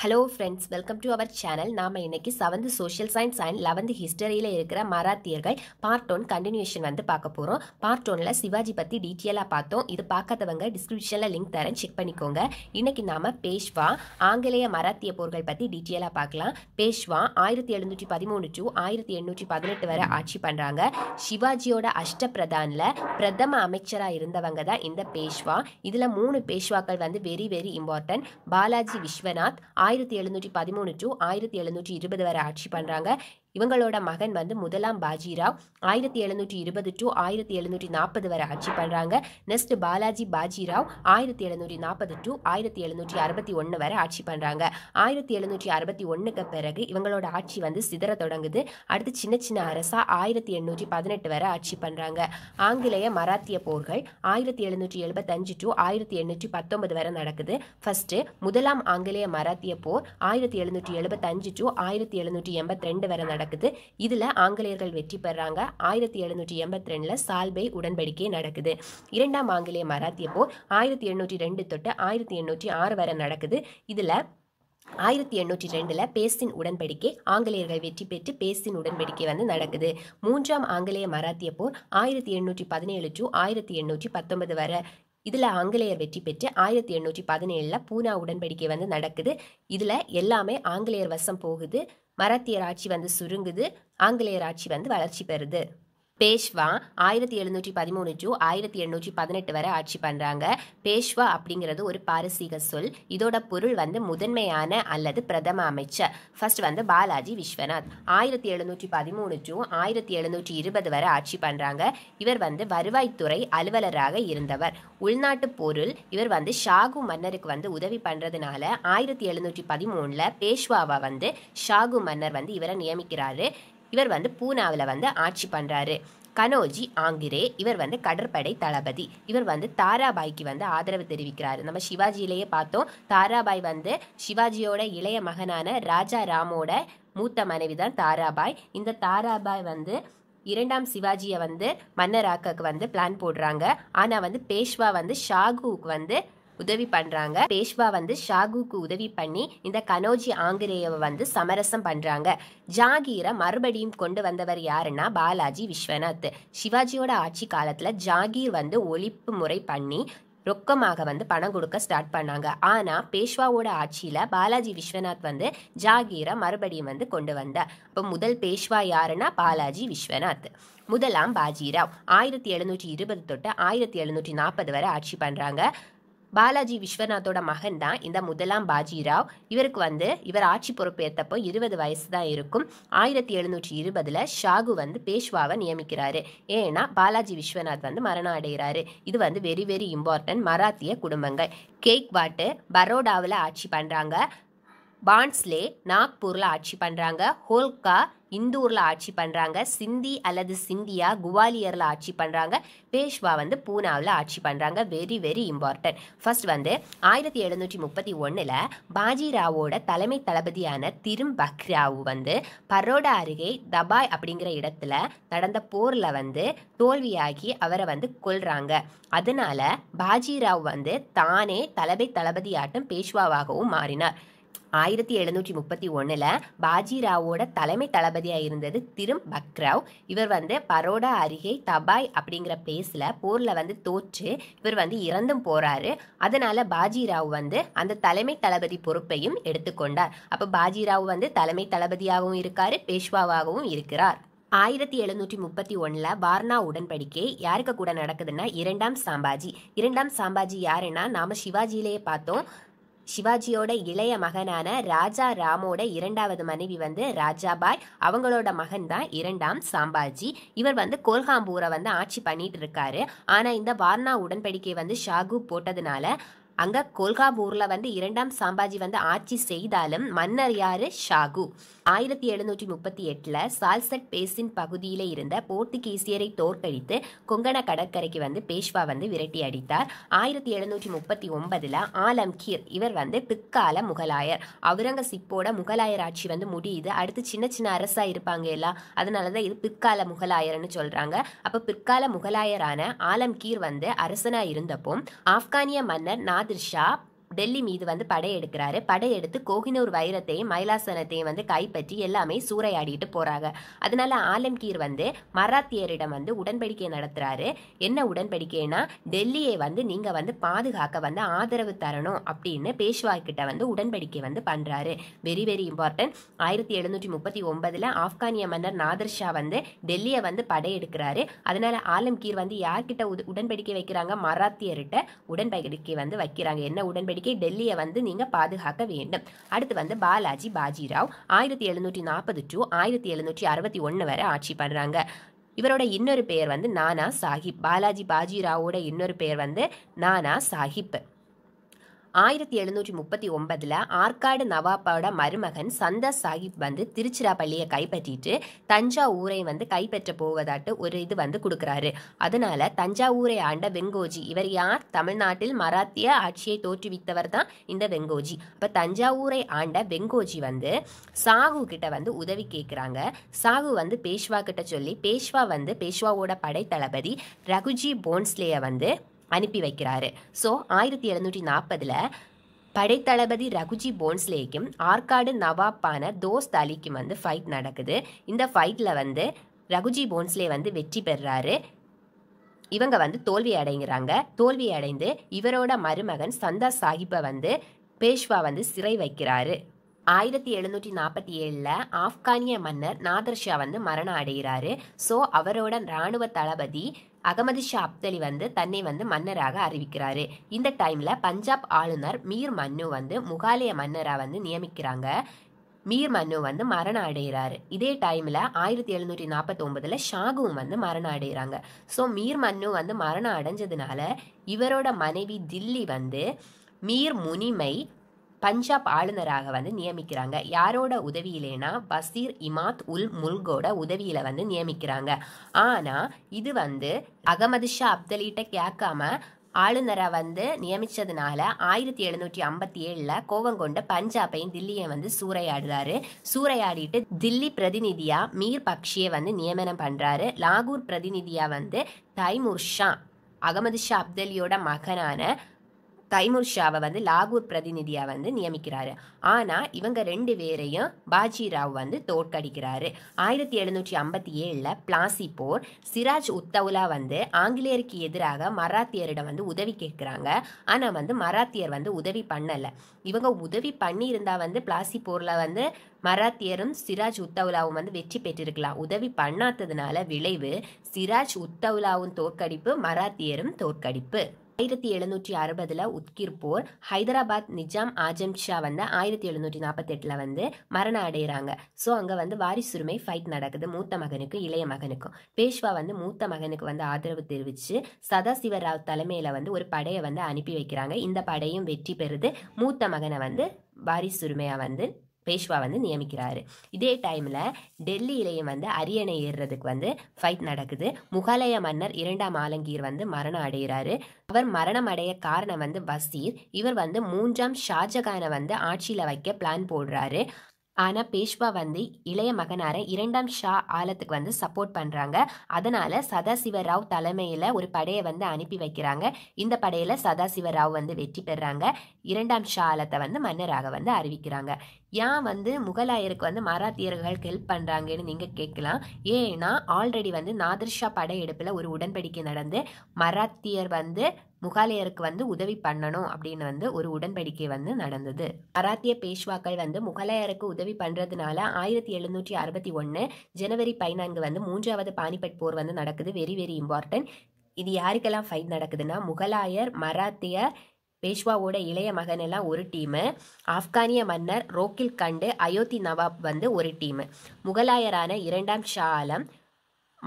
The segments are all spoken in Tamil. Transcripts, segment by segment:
hello friends welcome to our channel நாம் இன்றைக்கி seventh social science and eleventh ஹிஸ்டரியில் இருக்கிற மராத்தியர்கள் பார்ட் ஒன் கண்டினியூஷன் வந்து பார்க்க போகிறோம் பார்ட் ஒனில் சிவாஜி பற்றி டீட்டெயிலாக பார்த்தோம் இது பார்க்காதவங்க டிஸ்கிரிப்ஷனில் லிங்க் தரேன் செக் பண்ணிக்கோங்க இன்றைக்கி நாம் பேஷ்வா ஆங்கிலேய மராத்திய போர்கள் பற்றி டீட்டெயிலாக பார்க்கலாம் பேஷ்வா ஆயிரத்தி எழுநூற்றி பதிமூணு டு ஆயிரத்தி எண்ணூற்றி பதினெட்டு வரை ஆட்சி பண்ணுறாங்க சிவாஜியோட அஷ்ட பிரதானில் பிரதம அமைச்சராக இருந்தவங்க தான் இந்த பேஷ்வா இதில் மூணு பேஷ்வாக்கள் வந்து very very important Balaji Vishwanath ஆயிரத்தி எழுநூற்றி பதிமூணு டு ஆயிரத்தி எழுநூற்றி இருபது வரை ஆட்சி பண்ணுறாங்க இவங்களோட மகன் வந்து முதலாம் பாஜிராவ் ஆயிரத்தி எழுநூற்றி இருபது டு ஆயிரத்தி எழுநூற்றி நாற்பது வரை ஆட்சி பண்ணுறாங்க நெக்ஸ்ட் பாலாஜி பாஜிராவ் ஆயிரத்தி எழுநூற்றி நாற்பது டு ஆயிரத்தி எழுநூற்றி அறுபத்தி ஒன்று வரை ஆட்சி பண்ணுறாங்க ஆயிரத்தி எழுநூற்றி அறுபத்தி ஒன்றுக்கு பிறகு இவங்களோட ஆட்சி வந்து சிதற தொடங்குது அடுத்து சின்ன சின்ன அரசா ஆயிரத்தி எண்ணூற்றி பதினெட்டு வரை ஆட்சி பண்ணுறாங்க ஆங்கிலேய மராத்திய போர்கள் ஆயிரத்தி எழுநூற்றி எழுபத்தஞ்சு டு ஆயிரத்தி எண்ணூற்றி பத்தொன்பது வரை நடக்குது ஃபஸ்ட்டு முதலாம் ஆங்கிலேய மராத்திய போர் ஆயிரத்தி எழுநூற்றி எழுபத்தஞ்சு டு ஆயிரத்தி எழுநூற்றி எண்பத்தி ரெண்டு வரை நடக்குது நடக்குது இதில் ஆங்கிலேயர்கள் வெற்றி பெறாங்க ஆயிரத்தி எழுநூற்றி எண்பத்தி ரெண்டில் சால்பை உடன்படிக்கை நடக்குது இரண்டாம் ஆங்கிலேய மராத்திய போர் ஆயிரத்தி எண்ணூற்றி ரெண்டு தொட்டு ஆயிரத்தி எண்ணூற்றி ஆறு வரை நடக்குது இதில் ஆயிரத்தி எண்ணூற்றி ரெண்டில் பேசின் உடன்படிக்கை ஆங்கிலேயர்கள் வெற்றி பெற்று பேசின் உடன்படிக்கை வந்து நடக்குது மூன்றாம் ஆங்கிலேய மராத்திய போர் ஆயிரத்தி எண்ணூற்றி பதினேழு டு ஆயிரத்தி எண்ணூற்றி பத்தொன்பது வரை இதில் ஆங்கிலேயர் வெற்றி பெற்று ஆயிரத்தி எண்ணூற்றி பதினேழில் பூனா உடன்படிக்கை வந்து நடக்குது இதில் எல்லாமே ஆங்கிலேயர் வசம் போகுது மராத்தியர் ஆட்சி வந்து சுருங்குது ஆங்கிலேயர் ஆட்சி வந்து வளர்ச்சி பெறுது பேஷ்வா ஆயிரத்தி எழுநூற்றி பதிமூணு டு ஆயிரத்தி எண்ணூற்றி பதினெட்டு வரை ஆட்சி பண்ணுறாங்க பேஷ்வா அப்படிங்கிறது ஒரு பாரசீக சொல் இதோட பொருள் வந்து முதன்மையான அல்லது பிரதம அமைச்சர் ஃபர்ஸ்ட் வந்து பாலாஜி விஸ்வநாத் ஆயிரத்தி எழுநூற்றி பதிமூணு டு ஆயிரத்தி எழுநூற்றி இருபது வரை ஆட்சி பண்ணுறாங்க இவர் வந்து வருவாய்த்துறை அலுவலராக இருந்தவர் உள்நாட்டு பொருள் இவர் வந்து ஷாகு மன்னருக்கு வந்து உதவி பண்ணுறதுனால ஆயிரத்தி எழுநூற்றி பதிமூணில் பேஷ்வாவை வந்து ஷாகு மன்னர் வந்து இவரை நியமிக்கிறாரு இவர் வந்து பூனாவில் வந்து ஆட்சி பண்ணுறாரு கனோஜி ஆங்கிரே இவர் வந்து கடற்படை தளபதி இவர் வந்து தாராபாய்க்கு வந்து ஆதரவு தெரிவிக்கிறார் நம்ம சிவாஜியிலேயே பார்த்தோம் தாராபாய் வந்து சிவாஜியோட இளைய மகனான ராஜா ராமோட மூத்த மனைவி தான் தாராபாய் இந்த தாராபாய் வந்து இரண்டாம் சிவாஜியை வந்து மன்னராக்கக்கு வந்து பிளான் போடுறாங்க ஆனால் வந்து பேஷ்வா வந்து ஷாகுவுக்கு வந்து உதவி பண்றாங்க பேஷ்வா வந்து ஷாகுக்கு உதவி பண்ணி இந்த கனோஜி ஆங்கிரேயவை வந்து சமரசம் பண்றாங்க ஜாகீரை மறுபடியும் கொண்டு வந்தவர் யாருன்னா பாலாஜி விஸ்வநாத் சிவாஜியோட ஆட்சி காலத்துல ஜாகீர் வந்து ஒழிப்பு முறை பண்ணி ரொக்கமாக வந்து பணம் கொடுக்க ஸ்டார்ட் பண்ணாங்க ஆனால் பேஷ்வாவோட ஆட்சியில் பாலாஜி விஸ்வநாத் வந்து ஜாகீரை மறுபடியும் வந்து கொண்டு வந்த இப்போ முதல் பேஷ்வா யாருன்னா பாலாஜி விஸ்வநாத் முதலாம் பாஜிராவ் ஆயிரத்தி எழுநூற்றி இருபது தொட்டு ஆயிரத்தி எழுநூற்றி நாற்பது வரை ஆட்சி பண்ணுறாங்க பாலாஜி விஸ்வநாத்தோட மகன் தான் இந்த முதலாம் பாஜிராவ் இவருக்கு வந்து இவர் ஆட்சி பொறுப்பேற்றப்போ இருபது வயசு தான் இருக்கும் ஆயிரத்தி எழுநூற்றி இருபதில் ஷாகு வந்து பேஷ்வாவை நியமிக்கிறாரு ஏன்னா பாலாஜி விஸ்வநாத் வந்து மரணம் அடைகிறாரு இது வந்து வெரி வெரி இம்பார்ட்டன்ட் மராத்திய குடும்பங்கள் கேக் வாட்டு பரோடாவில் ஆட்சி பண்ணுறாங்க பான்ஸ்லே நாக்பூரில் ஆட்சி பண்ணுறாங்க ஹோல்கா இந்தூரில் ஆட்சி பண்ணுறாங்க சிந்தி அல்லது சிந்தியா குவாலியரில் ஆட்சி பண்ணுறாங்க பேஷ்வா வந்து பூனாவில் ஆட்சி பண்ணுறாங்க வெரி வெரி இம்பார்ட்டன்ட் ஃபர்ஸ்ட் வந்து ஆயிரத்தி எழுநூற்றி முப்பத்தி ஒன்றில் பாஜிராவோட தலைமை தளபதியான திரும் பக்ராவ் வந்து பரோடா அருகே தபாய் அப்படிங்கிற இடத்துல நடந்த போரில் வந்து தோல்வியாகி அவரை வந்து கொள்றாங்க அதனால பாஜிராவ் வந்து தானே தலைமை தளபதியாட்டும் பேஷ்வாவாகவும் மாறினார் ஆயிரத்தி எழுநூற்றி முப்பத்தி ஒன்றில் பாஜிராவோட தலைமை தளபதியாக இருந்தது திரும் பக்ராவ் இவர் வந்து பரோடா அருகே தபாய் அப்படிங்கிற பிளேஸில் போரில் வந்து தோற்று இவர் வந்து இறந்தும் போகிறாரு அதனால் பாஜிராவ் வந்து அந்த தலைமை தளபதி பொறுப்பையும் எடுத்துக்கொண்டார் அப்போ பாஜிராவ் வந்து தலைமை தளபதியாகவும் இருக்கார் பேஷ்வாவாகவும் இருக்கிறார் ஆயிரத்தி எழுநூற்றி முப்பத்தி ஒன்றில் வார்னா உடன்படிக்கை யாருக்கு கூட நடக்குதுன்னா இரண்டாம் சாம்பாஜி இரண்டாம் சாம்பாஜி யாருன்னா நாம் சிவாஜியிலேயே பார்த்தோம் சிவாஜியோட இளைய மகனான ராஜா ராமோட இரண்டாவது மனைவி வந்து ராஜாபாய் அவங்களோட மகன் தான் இரண்டாம் சாம்பாஜி இவர் வந்து கோல்காம்பூரை வந்து ஆட்சி பண்ணிட்டு இருக்காரு ஆனால் இந்த வார்னா உடன்படிக்கை வந்து ஷாகு போட்டதுனால அங்கே கோல்காபூரில் வந்து இரண்டாம் சாம்பாஜி வந்து ஆட்சி செய்தாலும் மன்னர் யாரு ஷாகு ஆயிரத்தி எழுநூற்றி முப்பத்தி எட்டில் சால்சட் பேசின் பகுதியில் இருந்த போர்த்துகீசியரை தோற்கடித்து கொங்கண கடற்கரைக்கு வந்து பேஷ்வா வந்து விரட்டி அடித்தார் ஆயிரத்தி எழுநூற்றி முப்பத்தி ஒன்பதில் ஆலம்கீர் இவர் வந்து பிற்கால முகலாயர் அவுரங்கசீப்போட முகலாயர் ஆட்சி வந்து முடியுது அடுத்து சின்ன சின்ன அரசாக இருப்பாங்க எல்லாம் அதனால தான் இது பிற்கால முகலாயர்னு சொல்கிறாங்க அப்போ பிற்கால முகலாயரான ஆலம்கீர் வந்து அரசனாக இருந்தப்போ ஆப்கானிய மன்னர் நாத் The shop டெல்லி மீது வந்து படையெடுக்கிறாரு படையெடுத்து கோகினூர் வைரத்தையும் மைலாசனத்தையும் வந்து கைப்பற்றி எல்லாமே சூறையாடிட்டு போறாங்க அதனால ஆலம்கீர் வந்து மராத்தியரிடம் வந்து உடன்படிக்கை நடத்துறாரு என்ன உடன்படிக்கைனா டெல்லியை வந்து நீங்க வந்து பாதுகாக்க வந்து ஆதரவு தரணும் அப்படின்னு பேஷ்வா கிட்ட வந்து உடன்படிக்கை வந்து பண்றாரு வெரி வெரி இம்பார்ட்டன்ட் ஆயிரத்தி எழுநூற்றி முப்பத்தி ஒன்பதுல ஆப்கானிய மன்னர் நாதர் ஷா வந்து டெல்லியை வந்து படையெடுக்கிறாரு அதனால ஆலம்கீர் வந்து யார்கிட்ட உடன்படிக்கை வைக்கிறாங்க மராத்தியர்கிட்ட உடன்படிக்கை வந்து வைக்கிறாங்க என்ன உடன்படி நடவடிக்கை டெல்லியை வந்து நீங்கள் பாதுகாக்க வேண்டும் அடுத்து வந்து பாலாஜி பாஜிராவ் ஆயிரத்தி எழுநூற்றி நாற்பது டு ஆயிரத்தி எழுநூற்றி அறுபத்தி ஒன்று வரை ஆட்சி பண்ணுறாங்க இவரோட இன்னொரு பெயர் வந்து நானா சாஹிப் பாலாஜி பாஜிராவோட இன்னொரு பெயர் வந்து நானா சாஹிப் ஆயிரத்தி எழுநூற்றி முப்பத்தி ஒன்பதில் ஆற்காடு நவாப்போட மருமகன் சந்தா சாஹிப் வந்து திருச்சிராப்பள்ளியை கைப்பற்றிட்டு தஞ்சாவூரை வந்து கைப்பற்ற போவதாட்டு ஒரு இது வந்து கொடுக்குறாரு அதனால தஞ்சாவூரை ஆண்ட வெங்கோஜி இவர் யார் தமிழ்நாட்டில் மராத்திய ஆட்சியை தோற்றுவித்தவர் தான் இந்த வெங்கோஜி அப்போ தஞ்சாவூரை ஆண்ட வெங்கோஜி வந்து சாகு கிட்ட வந்து உதவி கேட்குறாங்க சாகு வந்து பேஷ்வா கிட்ட சொல்லி பேஷ்வா வந்து பேஷ்வாவோட படை தளபதி ரகுஜி போன்ஸ்லேயை வந்து அனுப்பி வைக்கிறாரு ஸோ ஆயிரத்தி எழுநூற்றி நாற்பதில் படைத்தளபதி ரகுஜி போன்ஸ்லேக்கும் ஆற்காடு நவாப்பான தோஸ்த் அலிக்கும் வந்து ஃபைட் நடக்குது இந்த ஃபைட்டில் வந்து ரகுஜி போன்ஸ்லே வந்து வெற்றி பெறாரு இவங்க வந்து தோல்வி அடைங்கிறாங்க தோல்வி அடைந்து இவரோட மருமகன் சந்தா சாஹிப்பை வந்து பேஷ்வா வந்து சிறை வைக்கிறாரு ஆயிரத்தி எழுநூற்றி நாற்பத்தி ஏழில் ஆப்கானிய மன்னர் நாதர் ஷா வந்து மரணம் அடைகிறாரு ஸோ அவரோட இராணுவ தளபதி அகமது ஷா அப்தலி வந்து தன்னை வந்து மன்னராக அறிவிக்கிறாரு இந்த டைமில் பஞ்சாப் ஆளுநர் மீர் மன்னு வந்து முகாலய மன்னராக வந்து நியமிக்கிறாங்க மீர் மன்னு வந்து மரணம் அடைகிறாரு இதே டைமில் ஆயிரத்தி எழுநூற்றி நாற்பத்தொம்பதில் ஷாகுவும் வந்து மரணம் அடைகிறாங்க ஸோ மீர் மன்னு வந்து மரணம் அடைஞ்சதுனால இவரோட மனைவி தில்லி வந்து மீர் முனிமை பஞ்சாப் ஆளுநராக வந்து நியமிக்கிறாங்க யாரோட உதவியிலேனா பசீர் இமாத் உல் முல்கோட உதவியில் வந்து நியமிக்கிறாங்க ஆனால் இது வந்து அகமது ஷா அப்தலிட்ட கேட்காம ஆளுநரை வந்து நியமித்ததுனால ஆயிரத்தி எழுநூற்றி ஐம்பத்தி ஏழில் கோவம் கொண்ட பஞ்சாபையும் தில்லியை வந்து சூறையாடுறாரு சூறையாடிட்டு தில்லி பிரதிநிதியாக மீர் பக்ஷியை வந்து நியமனம் பண்ணுறாரு லாகூர் பிரதிநிதியாக வந்து தைமூர் ஷா அகமது ஷா அப்தலியோட மகனான தைமூர் ஷாவை வந்து லாகூர் பிரதிநிதியாக வந்து நியமிக்கிறாரு ஆனால் இவங்க ரெண்டு பேரையும் பாஜிராவ் வந்து தோற்கடிக்கிறாரு ஆயிரத்தி எழுநூற்றி ஐம்பத்தி ஏழில் பிளாசி போர் சிராஜ் உத்தவுலா வந்து ஆங்கிலேயருக்கு எதிராக மராத்தியரிடம் வந்து உதவி கேட்குறாங்க ஆனால் வந்து மராத்தியர் வந்து உதவி பண்ணலை இவங்க உதவி பண்ணியிருந்தால் வந்து பிளாசி போரில் வந்து மராத்தியரும் சிராஜ் உத்தவுலாவும் வந்து வெற்றி பெற்றிருக்கலாம் உதவி பண்ணாததுனால விளைவு சிராஜ் உத்தவுலாவும் தோற்கடிப்பு மராத்தியரும் தோற்கடிப்பு ஆயிரத்தி எழுநூற்றி அறுபதுல உத்கிர் போர் ஹைதராபாத் நிஜாம் ஆஜம் ஷா வந்து ஆயிரத்தி எழுநூற்றி நாற்பத்தெட்டில் வந்து மரணம் அடைகிறாங்க ஸோ அங்கே வந்து வாரிசுரிமை ஃபைட் நடக்குது மூத்த மகனுக்கும் இளைய மகனுக்கும் பேஷ்வா வந்து மூத்த மகனுக்கு வந்து ஆதரவு தெரிவித்து சதாசிவராவ் தலைமையில் வந்து ஒரு படையை வந்து அனுப்பி வைக்கிறாங்க இந்த படையும் வெற்றி பெறுது மூத்த மகனை வந்து வாரிசுரிமையாக வந்து பேஷ்வா வந்து நியமிக்கிறாரு இதே டைமில் டெல்லியிலையும் வந்து அரியணை ஏறுறதுக்கு வந்து ஃபைட் நடக்குது முகலாய மன்னர் இரண்டாம் ஆலங்கீர் வந்து மரணம் அடைகிறாரு அவர் மரணம் அடைய காரணம் வந்து பசீர் இவர் வந்து மூன்றாம் ஷாஜகானை வந்து ஆட்சியில் வைக்க பிளான் போடுறாரு ஆனால் பேஷ்வா வந்து இளைய மகனாரை இரண்டாம் ஷா ஆலத்துக்கு வந்து சப்போர்ட் பண்ணுறாங்க அதனால் சதாசிவராவ் தலைமையில் ஒரு படையை வந்து அனுப்பி வைக்கிறாங்க இந்த படையில் சதாசிவராவ் வந்து வெற்றி பெறாங்க இரண்டாம் ஷா ஆலத்தை வந்து மன்னராக வந்து அறிவிக்கிறாங்க ஏன் வந்து முகலாயருக்கு வந்து மராத்தியர்களுக்கு ஹெல்ப் பண்ணுறாங்கன்னு நீங்கள் கேட்கலாம் ஏன்னா ஆல்ரெடி வந்து நாதர்ஷா படையெடுப்பில் ஒரு உடன்படிக்கை நடந்து மராத்தியர் வந்து முகாலயருக்கு வந்து உதவி பண்ணணும் அப்படின்னு வந்து ஒரு உடன்படிக்கை வந்து நடந்தது மராத்திய பேஷ்வாக்கள் வந்து முகலாயருக்கு உதவி பண்றதுனால ஆயிரத்தி எழுநூற்றி அறுபத்தி ஒன்று ஜனவரி பதினான்கு வந்து மூன்றாவது பானிபட் போர் வந்து நடக்குது வெரி வெரி இம்பார்ட்டன்ட் இது யாருக்கெல்லாம் ஃபைட் நடக்குதுன்னா முகலாயர் மராத்திய பேஷ்வாவோட இளைய மகன் எல்லாம் ஒரு டீமு ஆப்கானிய மன்னர் ரோக்கில் கண்டு அயோத்தி நவாப் வந்து ஒரு டீமு முகலாயரான இரண்டாம் ஷா ஆலம்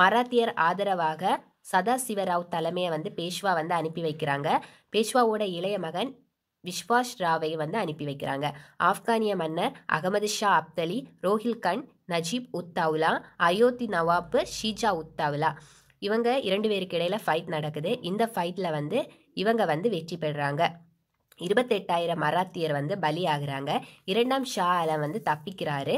மராத்தியர் ஆதரவாக சதாசிவராவ் தலைமையை வந்து பேஷ்வா வந்து அனுப்பி வைக்கிறாங்க பேஷ்வாவோட இளைய மகன் விஸ்வாஸ் ராவை வந்து அனுப்பி வைக்கிறாங்க ஆப்கானிய மன்னர் அகமது ஷா அப்தலி ரோஹில்கண்ட் நஜீப் உத்தாவுலா அயோத்தி நவாப்பு ஷீஜா உத்தாவுலா இவங்க இரண்டு பேருக்கு இடையில ஃபைட் நடக்குது இந்த ஃபைட்டில் வந்து இவங்க வந்து வெற்றி பெறுறாங்க இருபத்தெட்டாயிரம் மராத்தியர் வந்து பலி ஆகுறாங்க இரண்டாம் ஷா அலம் வந்து தப்பிக்கிறாரு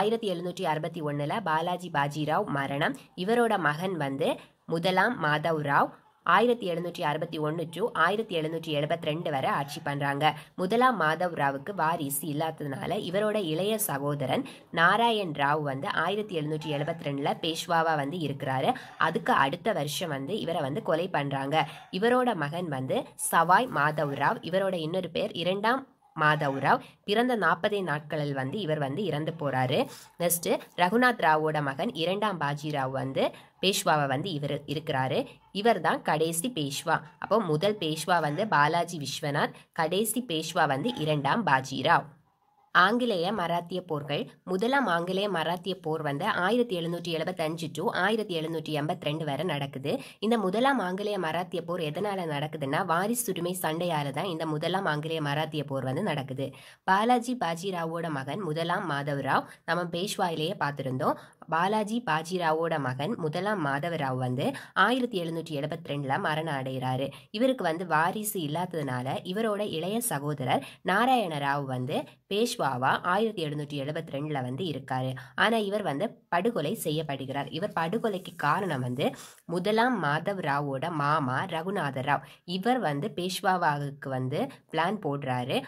ஆயிரத்தி எழுநூற்றி அறுபத்தி ஒன்றில் பாலாஜி பாஜிராவ் மரணம் இவரோட மகன் வந்து முதலாம் மாதவ் ராவ் ஆயிரத்தி எழுநூற்றி அறுபத்தி ஒன்று டு ஆயிரத்தி எழுநூற்றி எழுபத்தி ரெண்டு வரை ஆட்சி பண்ணுறாங்க முதலாம் மாதவ் ராவுக்கு வாரிசு இல்லாததுனால இவரோட இளைய சகோதரன் நாராயண் ராவ் வந்து ஆயிரத்தி எழுநூற்றி எழுபத்தி ரெண்டில் பேஷ்வாவாக வந்து இருக்கிறாரு அதுக்கு அடுத்த வருஷம் வந்து இவரை வந்து கொலை பண்ணுறாங்க இவரோட மகன் வந்து சவாய் மாதவ் ராவ் இவரோட இன்னொரு பேர் இரண்டாம் மாதவ்ராவ் பிறந்த நாற்பதே நாட்களில் வந்து இவர் வந்து இறந்து போகிறாரு நெக்ஸ்ட்டு ரகுநாத் ராவோட மகன் இரண்டாம் பாஜிராவ் வந்து பேஷ்வாவை வந்து இவர் இருக்கிறாரு இவர் தான் கடைசி பேஷ்வா அப்போ முதல் பேஷ்வா வந்து பாலாஜி விஸ்வநாத் கடைசி பேஷ்வா வந்து இரண்டாம் பாஜிராவ் ஆங்கிலேய மராத்திய போர்கள் முதலாம் ஆங்கிலேய மராத்திய போர் வந்து ஆயிரத்தி எழுநூற்றி எழுபத்தஞ்சு டு ஆயிரத்தி எழுநூற்றி எண்பத்தி ரெண்டு வரை நடக்குது இந்த முதலாம் ஆங்கிலேய மராத்திய போர் எதனால் நடக்குதுன்னா வாரிசுரிமை சண்டையால் தான் இந்த முதலாம் ஆங்கிலேய மராத்திய போர் வந்து நடக்குது பாலாஜி பாஜிராவோட மகன் முதலாம் மாதவராவ் நம்ம பேஷ்வாயிலேயே பார்த்துருந்தோம் பாலாஜி பாஜிராவோட மகன் முதலாம் மாதவராவ் வந்து ஆயிரத்தி எழுநூற்றி எழுபத்தி ரெண்டில் மரணம் அடைகிறாரு இவருக்கு வந்து வாரிசு இல்லாததுனால இவரோட இளைய சகோதரர் நாராயணராவ் வந்து பேஷ்வாவா ஆயிரத்தி எழுநூற்றி எழுபத்தி ரெண்டில் வந்து இருக்காரு ஆனால் இவர் வந்து படுகொலை செய்யப்படுகிறார் இவர் படுகொலைக்கு காரணம் வந்து முதலாம் மாதவ் ராவோட மாமா ரகுநாத ராவ் இவர் வந்து பேஷ்வாவாவுக்கு வந்து பிளான் போடுறாரு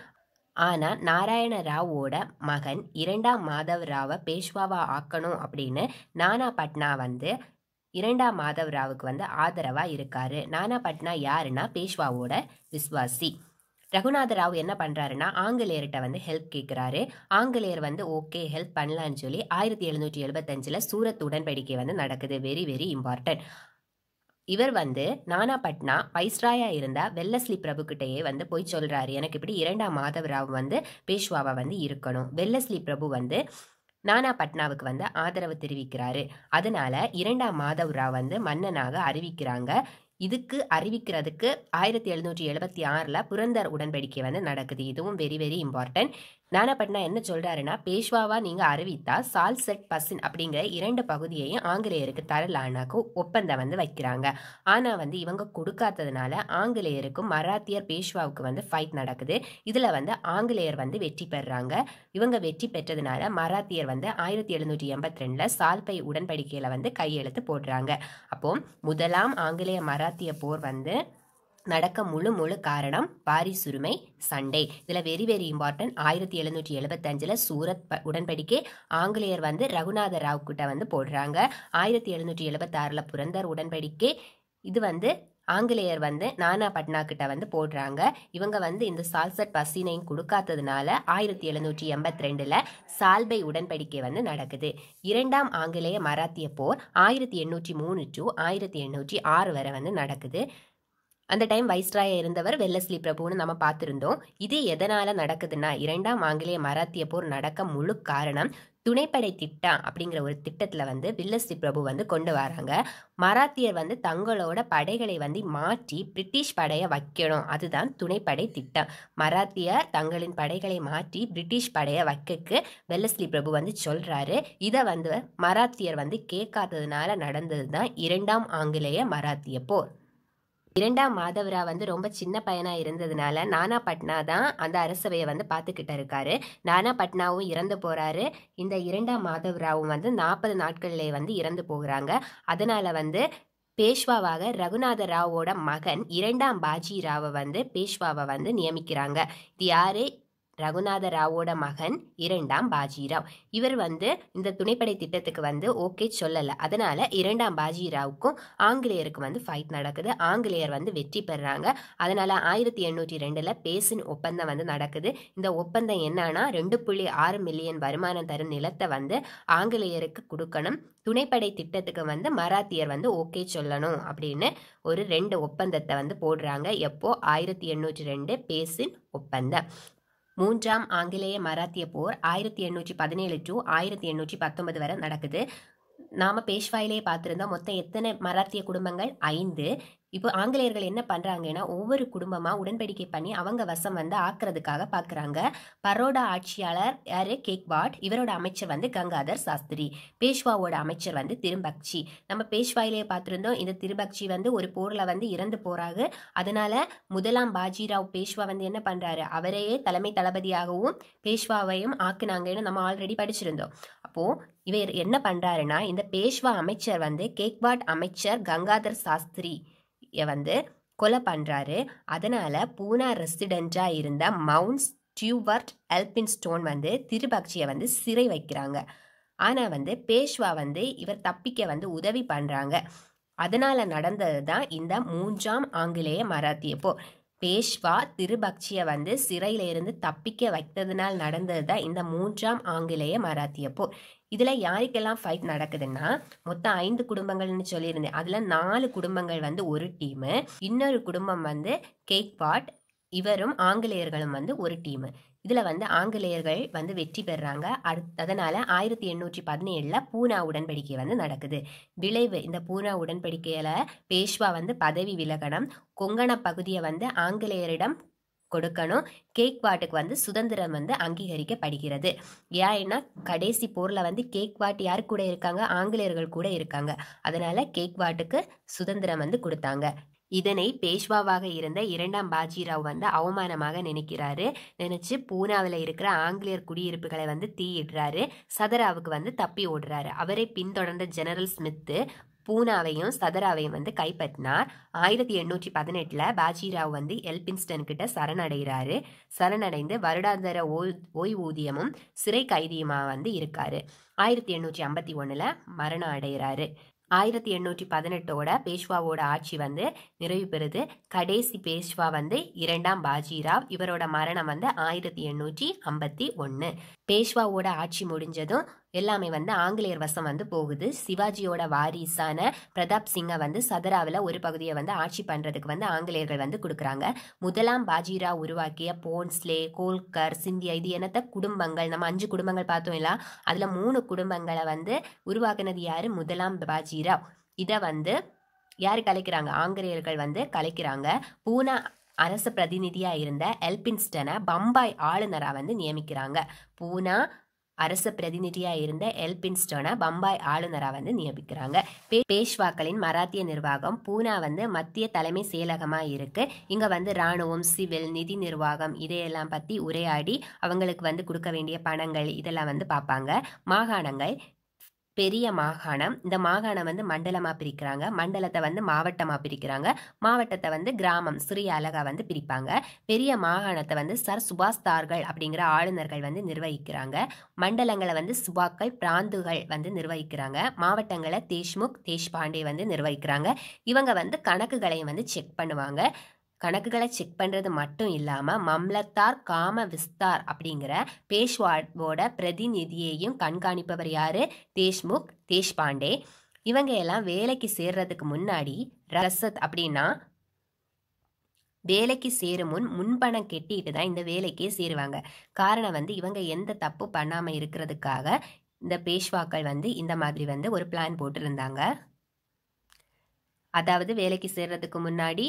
ஆனால் நாராயண ராவோட மகன் இரண்டாம் மாதவ் ராவை பேஷ்வாவா ஆக்கணும் அப்படின்னு நானா பட்னா வந்து இரண்டாம் மாதவ் ராவுக்கு வந்து ஆதரவாக இருக்காரு நானா பட்னா யாருன்னா பேஷ்வாவோட விஸ்வாசி ரகுநாத ராவ் என்ன பண்ணுறாருன்னா ஆங்கிலேயர்கிட்ட வந்து ஹெல்ப் கேட்குறாரு ஆங்கிலேயர் வந்து ஓகே ஹெல்ப் பண்ணலான்னு சொல்லி ஆயிரத்தி எழுநூற்றி எழுபத்தஞ்சில் சூரத் உடன்படிக்கை வந்து நடக்குது வெரி வெரி இம்பார்ட்டன்ட் இவர் வந்து நானா பட்னா பைஸ்ராயா இருந்த வெல்லஸ்லி கிட்டேயே வந்து போய் சொல்கிறாரு எனக்கு இப்படி இரண்டாம் மாதவராவ் வந்து பேஷ்வாவை வந்து இருக்கணும் வெல்லஸ்லி பிரபு வந்து நானா பட்னாவுக்கு வந்து ஆதரவு தெரிவிக்கிறாரு அதனால இரண்டாம் மாதவராவ் வந்து மன்னனாக அறிவிக்கிறாங்க இதுக்கு அறிவிக்கிறதுக்கு ஆயிரத்தி எழுநூற்றி எழுபத்தி ஆறில் புரந்தர் உடன்படிக்கை வந்து நடக்குது இதுவும் வெரி வெரி இம்பார்ட்டன்ட் நானாபட்னா என்ன சொல்றாருன்னா பேஷ்வாவா நீங்க அறிவித்தா சால் செட் பசின் அப்படிங்கிற இரண்டு பகுதியையும் ஆங்கிலேயருக்கு தரலானாக்கு ஒப்பந்தம் வந்து வைக்கிறாங்க ஆனா வந்து இவங்க கொடுக்காததுனால ஆங்கிலேயருக்கும் மராத்தியர் பேஷ்வாவுக்கு வந்து ஃபைட் நடக்குது இதுல வந்து ஆங்கிலேயர் வந்து வெற்றி பெறாங்க இவங்க வெற்றி பெற்றதுனால மராத்தியர் வந்து ஆயிரத்தி எழுநூற்றி எண்பத்தி ரெண்டுல சால்பை உடன்படிக்கையில வந்து கையெழுத்து போடுறாங்க அப்போ முதலாம் ஆங்கிலேய மராத்திய போர் வந்து நடக்க முழு முழு காரணம் பாரிசுரிமை சண்டை இதில் வெரி வெரி இம்பார்ட்டன்ட் ஆயிரத்தி எழுநூற்றி எழுபத்தஞ்சில் சூரத் உடன்படிக்கை ஆங்கிலேயர் வந்து ரகுநாத ராவ் கிட்ட வந்து போடுறாங்க ஆயிரத்தி எழுநூற்றி எழுபத்தாறில் புரந்தர் உடன்படிக்கை இது வந்து ஆங்கிலேயர் வந்து நானா பட்னா கிட்ட வந்து போடுறாங்க இவங்க வந்து இந்த சால்சட் பசினையும் கொடுக்காததுனால ஆயிரத்தி எழுநூற்றி எண்பத்தி ரெண்டில் சால்பை உடன்படிக்கை வந்து நடக்குது இரண்டாம் ஆங்கிலேய மராத்திய போர் ஆயிரத்தி எண்ணூற்றி மூணு டு ஆயிரத்தி எண்ணூற்றி ஆறு வரை வந்து நடக்குது அந்த டைம் வைஸ்ராயா இருந்தவர் வெல்லஸ்லி பிரபுன்னு நம்ம பார்த்துருந்தோம் இது எதனால் நடக்குதுன்னா இரண்டாம் ஆங்கிலேய மராத்திய போர் நடக்க முழு காரணம் துணைப்படை திட்டம் அப்படிங்கிற ஒரு திட்டத்தில் வந்து வில்லஸ்லி பிரபு வந்து கொண்டு வராங்க மராத்தியர் வந்து தங்களோட படைகளை வந்து மாற்றி பிரிட்டிஷ் படையை வைக்கணும் அதுதான் துணைப்படை திட்டம் மராத்தியர் தங்களின் படைகளை மாற்றி பிரிட்டிஷ் படையை வைக்கக்கு வெல்லஸ்லி பிரபு வந்து சொல்கிறாரு இதை வந்து மராத்தியர் வந்து கேட்காததுனால நடந்தது தான் இரண்டாம் ஆங்கிலேய மராத்திய போர் இரண்டாம் மாதவரா வந்து ரொம்ப சின்ன பையனாக இருந்ததுனால நானா பட்னா தான் அந்த அரசவையை வந்து பார்த்துக்கிட்டு இருக்காரு நானா பட்னாவும் இறந்து போகிறாரு இந்த இரண்டாம் மாதவராவும் வந்து நாற்பது நாட்கள்லேயே வந்து இறந்து போகிறாங்க அதனால் வந்து பேஷ்வாவாக ரகுநாத ராவோட மகன் இரண்டாம் பாஜி ராவை வந்து பேஷ்வாவை வந்து நியமிக்கிறாங்க இது யாரு ரகுநாத ராவோட மகன் இரண்டாம் பாஜிராவ் இவர் வந்து இந்த துணைப்படை திட்டத்துக்கு வந்து ஓகே சொல்லலை அதனால இரண்டாம் பாஜிராவுக்கும் ஆங்கிலேயருக்கும் வந்து ஃபைட் நடக்குது ஆங்கிலேயர் வந்து வெற்றி பெறுறாங்க அதனால ஆயிரத்தி எண்ணூற்றி ரெண்டில் பேசின் ஒப்பந்தம் வந்து நடக்குது இந்த ஒப்பந்தம் என்னன்னா ரெண்டு புள்ளி ஆறு மில்லியன் வருமானம் தரும் நிலத்தை வந்து ஆங்கிலேயருக்கு கொடுக்கணும் துணைப்படை திட்டத்துக்கு வந்து மராத்தியர் வந்து ஓகே சொல்லணும் அப்படின்னு ஒரு ரெண்டு ஒப்பந்தத்தை வந்து போடுறாங்க எப்போ ஆயிரத்தி எண்ணூற்றி ரெண்டு பேசின் ஒப்பந்தம் மூன்றாம் ஆங்கிலேய மராத்திய போர் ஆயிரத்தி எண்ணூற்றி பதினேழு டு ஆயிரத்தி எண்ணூற்றி பத்தொன்பது வரை நடக்குது நாம் பேஷ்வாயிலே பார்த்துருந்தா மொத்தம் எத்தனை மராத்திய குடும்பங்கள் ஐந்து இப்போ ஆங்கிலேயர்கள் என்ன பண்ணுறாங்கன்னா ஒவ்வொரு குடும்பமாக உடன்படிக்கை பண்ணி அவங்க வசம் வந்து ஆக்குறதுக்காக பார்க்குறாங்க பரோடா ஆட்சியாளர் யாரு கேக்வாட் இவரோட அமைச்சர் வந்து கங்காதர் சாஸ்திரி பேஷ்வாவோட அமைச்சர் வந்து திரும்பக்சி நம்ம பேஷ்வாயிலே பார்த்துருந்தோம் இந்த திருபக்சி வந்து ஒரு போரில் வந்து இறந்து போகிறாங்க அதனால முதலாம் பாஜிராவ் பேஷ்வா வந்து என்ன பண்ணுறாரு அவரையே தலைமை தளபதியாகவும் பேஷ்வாவையும் ஆக்குனாங்கன்னு நம்ம ஆல்ரெடி படிச்சிருந்தோம் அப்போது இவர் என்ன பண்ணுறாருன்னா இந்த பேஷ்வா அமைச்சர் வந்து கேக்வாட் அமைச்சர் கங்காதர் சாஸ்திரி வந்து கொலை பண்ணுறாரு அதனால் பூனா ரெசிடென்ட்டாக இருந்த மவுண்ட்ஸ் டியூவர்ட் ஸ்டியூவர்ட் ஸ்டோன் வந்து திருபக்ஷியை வந்து சிறை வைக்கிறாங்க ஆனால் வந்து பேஷ்வா வந்து இவர் தப்பிக்க வந்து உதவி பண்ணுறாங்க அதனால் நடந்தது தான் இந்த மூன்றாம் ஆங்கிலேய மராத்திய பேஷ்வா திருபக்ஷியை வந்து சிறையிலிருந்து தப்பிக்க வைத்ததுனால் நடந்தது தான் இந்த மூன்றாம் ஆங்கிலேய மராத்திய இதில் யாருக்கெல்லாம் ஃபைட் நடக்குதுன்னா மொத்தம் ஐந்து குடும்பங்கள்னு சொல்லியிருந்தேன் அதில் நாலு குடும்பங்கள் வந்து ஒரு டீமு இன்னொரு குடும்பம் வந்து கேக் பாட் இவரும் ஆங்கிலேயர்களும் வந்து ஒரு டீமு இதில் வந்து ஆங்கிலேயர்கள் வந்து வெற்றி பெறாங்க அடுத் அதனால் ஆயிரத்தி எண்ணூற்றி பதினேழில் பூனா உடன்படிக்கை வந்து நடக்குது விளைவு இந்த பூனா உடன்படிக்கையில் பேஷ்வா வந்து பதவி விலகணம் கொங்கண பகுதியை வந்து ஆங்கிலேயரிடம் கொடுக்கணும் கேக் வாட்டுக்கு வந்து சுதந்திரம் வந்து அங்கீகரிக்கப்படுகிறது ஏன்னா கடைசி போரில் வந்து கேக் வாட் யார் கூட இருக்காங்க ஆங்கிலேயர்கள் கூட இருக்காங்க அதனால் கேக் வாட்டுக்கு சுதந்திரம் வந்து கொடுத்தாங்க இதனை பேஷ்வாவாக இருந்த இரண்டாம் பாஜிராவ் வந்து அவமானமாக நினைக்கிறாரு நினைச்சு பூனாவில் இருக்கிற ஆங்கிலேயர் குடியிருப்புகளை வந்து தீயிடுறாரு சதராவுக்கு வந்து தப்பி ஓடுறாரு அவரை பின்தொடர்ந்த ஜெனரல் ஸ்மித்து பூனாவையும் சதராவையும் வந்து கைப்பற்றினார் ஆயிரத்தி எண்ணூற்றி பதினெட்டில் பாஜிராவ் வந்து எல்பின்ஸ்டன் கிட்ட சரணடைகிறாரு சரணடைந்து வருடாந்தர ஓய் ஓய்வூதியமும் சிறை கைதியுமாக வந்து இருக்காரு ஆயிரத்தி எண்ணூற்றி ஐம்பத்தி ஒன்றில் மரணம் அடைகிறாரு ஆயிரத்தி எண்ணூற்றி பதினெட்டோட பேஷ்வாவோட ஆட்சி வந்து நிறைவு பெறுது கடைசி பேஷ்வா வந்து இரண்டாம் பாஜிராவ் இவரோட மரணம் வந்து ஆயிரத்தி எண்ணூற்றி ஐம்பத்தி ஒன்று பேஷ்வாவோட ஆட்சி முடிஞ்சதும் எல்லாமே வந்து ஆங்கிலேயர் வசம் வந்து போகுது சிவாஜியோட வாரிசான பிரதாப் சிங்கை வந்து சதராவில் ஒரு பகுதியை வந்து ஆட்சி பண்ணுறதுக்கு வந்து ஆங்கிலேயர்கள் வந்து கொடுக்குறாங்க முதலாம் பாஜிரா உருவாக்கிய போன்ஸ்லே கோல்கர் சிந்தியா இது என்னத்த குடும்பங்கள் நம்ம அஞ்சு குடும்பங்கள் பார்த்தோம் இல்லா அதில் மூணு குடும்பங்களை வந்து உருவாக்குனது யார் முதலாம் பாஜிரா இதை வந்து யார் கலைக்கிறாங்க ஆங்கிலேயர்கள் வந்து கலைக்கிறாங்க பூனா அரசு பிரதிநிதியாக இருந்த எல்பின்ஸ்டனை பம்பாய் ஆளுநராக வந்து நியமிக்கிறாங்க பூனா அரச பிரதிநிதியாக இருந்த எல்பின்ஸ்டோனை பம்பாய் ஆளுநராக வந்து நியமிக்கிறாங்க பேஷ்வாக்களின் மராத்திய நிர்வாகம் பூனா வந்து மத்திய தலைமை செயலகமாக இருக்கு இங்கே வந்து ராணுவம் சிவில் நிதி நிர்வாகம் இதையெல்லாம் பற்றி உரையாடி அவங்களுக்கு வந்து கொடுக்க வேண்டிய பணங்கள் இதெல்லாம் வந்து பார்ப்பாங்க மாகாணங்கள் பெரிய மாகாணம் இந்த மாகாணம் வந்து மண்டலமாக பிரிக்கிறாங்க மண்டலத்தை வந்து மாவட்டமாக பிரிக்கிறாங்க மாவட்டத்தை வந்து கிராமம் சிறிய அழகாக வந்து பிரிப்பாங்க பெரிய மாகாணத்தை வந்து சர் சுபாஸ்தார்கள் அப்படிங்கிற ஆளுநர்கள் வந்து நிர்வகிக்கிறாங்க மண்டலங்களை வந்து சுபாக்கள் பிராந்துகள் வந்து நிர்வகிக்கிறாங்க மாவட்டங்களை தேஷ்முக் தேஷ்பாண்டே வந்து நிர்வகிக்கிறாங்க இவங்க வந்து கணக்குகளையும் வந்து செக் பண்ணுவாங்க கணக்குகளை செக் பண்ணுறது மட்டும் இல்லாமல் மம்லத்தார் காம விஸ்தார் அப்படிங்கிற பேஷ்வாவோட பிரதிநிதியையும் கண்காணிப்பவர் யார் தேஷ்முக் தேஷ்பாண்டே இவங்க எல்லாம் வேலைக்கு சேர்றதுக்கு முன்னாடி ரசத் அப்படின்னா வேலைக்கு சேரும் முன் முன்பணம் கெட்டிட்டு தான் இந்த வேலைக்கே சேருவாங்க காரணம் வந்து இவங்க எந்த தப்பு பண்ணாமல் இருக்கிறதுக்காக இந்த பேஷ்வாக்கள் வந்து இந்த மாதிரி வந்து ஒரு பிளான் போட்டிருந்தாங்க அதாவது வேலைக்கு சேர்றதுக்கு முன்னாடி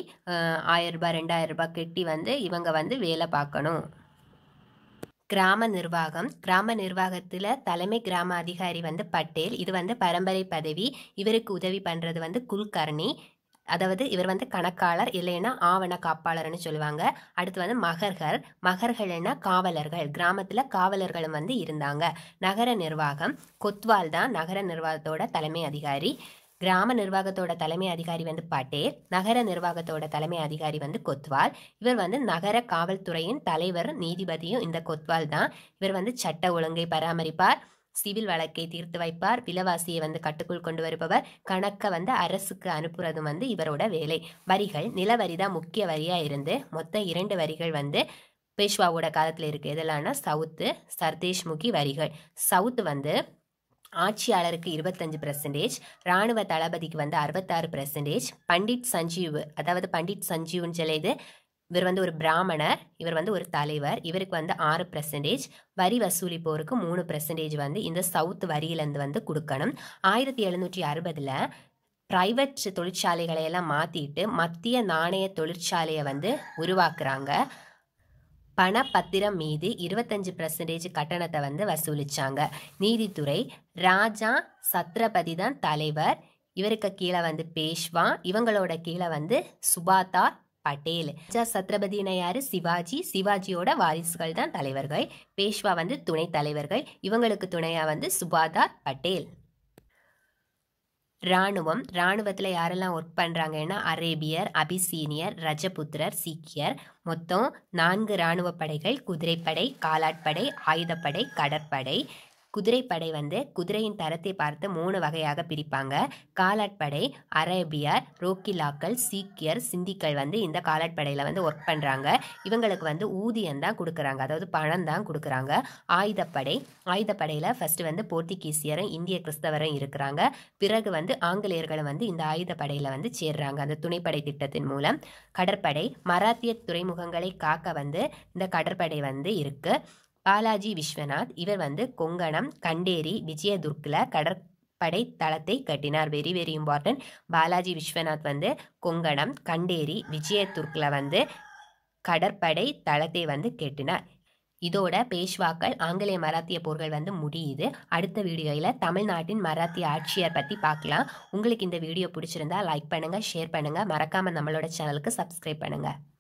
ஆயிரம் ரூபாய் ரெண்டாயிரம் ரூபாய் கட்டி வந்து இவங்க வந்து வேலை பார்க்கணும் கிராம நிர்வாகம் கிராம நிர்வாகத்தில் தலைமை கிராம அதிகாரி வந்து பட்டேல் இது வந்து பரம்பரை பதவி இவருக்கு உதவி பண்ணுறது வந்து குல்கர்ணி அதாவது இவர் வந்து கணக்காளர் இல்லைன்னா ஆவண காப்பாளர்னு சொல்லுவாங்க அடுத்து வந்து மகர்கள் மகர்கள்னா காவலர்கள் கிராமத்தில் காவலர்களும் வந்து இருந்தாங்க நகர நிர்வாகம் கொத்வால் தான் நகர நிர்வாகத்தோட தலைமை அதிகாரி கிராம நிர்வாகத்தோட தலைமை அதிகாரி வந்து பட்டேல் நகர நிர்வாகத்தோட தலைமை அதிகாரி வந்து கொத்வால் இவர் வந்து நகர காவல்துறையின் தலைவர் நீதிபதியும் இந்த கொத்வால் தான் இவர் வந்து சட்ட ஒழுங்கை பராமரிப்பார் சிவில் வழக்கை தீர்த்து வைப்பார் விலவாசியை வந்து கட்டுக்குள் கொண்டு வருபவர் கணக்கை வந்து அரசுக்கு அனுப்புறதும் வந்து இவரோட வேலை வரிகள் நில தான் முக்கிய வரியாக இருந்து மொத்த இரண்டு வரிகள் வந்து பேஷ்வாவோட காலத்தில் இருக்குது எதெல்லாம்னா சவுத்து சர்தேஷ்முகி வரிகள் சவுத்து வந்து ஆட்சியாளருக்கு இருபத்தஞ்சு பர்சன்டேஜ் இராணுவ தளபதிக்கு வந்து அறுபத்தாறு பர்சன்டேஜ் பண்டிட் சஞ்சீவ் அதாவது பண்டிட் சஞ்சீவ்னு சொல்லியது இவர் வந்து ஒரு பிராமணர் இவர் வந்து ஒரு தலைவர் இவருக்கு வந்து ஆறு பர்சன்டேஜ் வரி வசூலிப்போருக்கு மூணு பர்சன்டேஜ் வந்து இந்த சவுத் வரியிலேருந்து வந்து கொடுக்கணும் ஆயிரத்தி எழுநூற்றி அறுபதில் ப்ரைவேட் தொழிற்சாலைகளை எல்லாம் மாற்றிட்டு மத்திய நாணய தொழிற்சாலையை வந்து உருவாக்குறாங்க பணப்பத்திரம் மீது இருபத்தஞ்சு பர்சன்டேஜ் கட்டணத்தை வந்து வசூலிச்சாங்க நீதித்துறை ராஜா சத்ரபதி தான் தலைவர் இவருக்கு கீழே வந்து பேஷ்வா இவங்களோட கீழே வந்து சுபாதார் பட்டேல் ராஜா சத்ரபதினா யாரு சிவாஜி சிவாஜியோட வாரிசுகள் தான் தலைவர்கள் பேஷ்வா வந்து துணை தலைவர்கள் இவங்களுக்கு துணையா வந்து சுபாதா பட்டேல் ராணுவம் ராணுவத்தில் யாரெல்லாம் ஒர்க் பண்ணுறாங்கன்னா அரேபியர் அபிசீனியர் ரஜபுத்திரர் சீக்கியர் மொத்தம் நான்கு இராணுவ படைகள் குதிரைப்படை காலாட்படை ஆயுதப்படை கடற்படை குதிரைப்படை வந்து குதிரையின் தரத்தை பார்த்து மூணு வகையாக பிரிப்பாங்க காலாட்படை அரேபியர் ரோக்கிலாக்கள் சீக்கியர் சிந்திக்கள் வந்து இந்த காலாட்படையில் வந்து ஒர்க் பண்ணுறாங்க இவங்களுக்கு வந்து ஊதியம் தான் கொடுக்குறாங்க அதாவது பணம் தான் கொடுக்குறாங்க ஆயுதப்படை ஆயுதப்படையில் ஃபஸ்ட்டு வந்து போர்த்துகீசியரும் இந்திய கிறிஸ்தவரும் இருக்கிறாங்க பிறகு வந்து ஆங்கிலேயர்களும் வந்து இந்த ஆயுதப்படையில் வந்து சேர்றாங்க அந்த துணைப்படை திட்டத்தின் மூலம் கடற்படை மராத்திய துறைமுகங்களை காக்க வந்து இந்த கடற்படை வந்து இருக்குது பாலாஜி விஸ்வநாத் இவர் வந்து கொங்கணம் கண்டேரி விஜயதுர்க்கில் கடற்படை படை தளத்தை கட்டினார் very very important Balaji Vishwanath வந்து கொங்கணம் கண்டேரி விஜயதுர்க்கில் வந்து கடற்படை தளத்தை வந்து கட்டினார் இதோட பேஷ்வாக்கள் ஆங்கிலேய மராத்திய போர்கள் வந்து முடியுது அடுத்த வீடியோவில் தமிழ்நாட்டின் மராத்திய ஆட்சியர் பற்றி பார்க்கலாம் உங்களுக்கு இந்த வீடியோ பிடிச்சிருந்தா லைக் பண்ணுங்கள் ஷேர் பண்ணுங்கள் மறக்காமல் நம்மளோட சேனலுக்கு சப்ஸ்கிரைப் பண்ணுங்கள்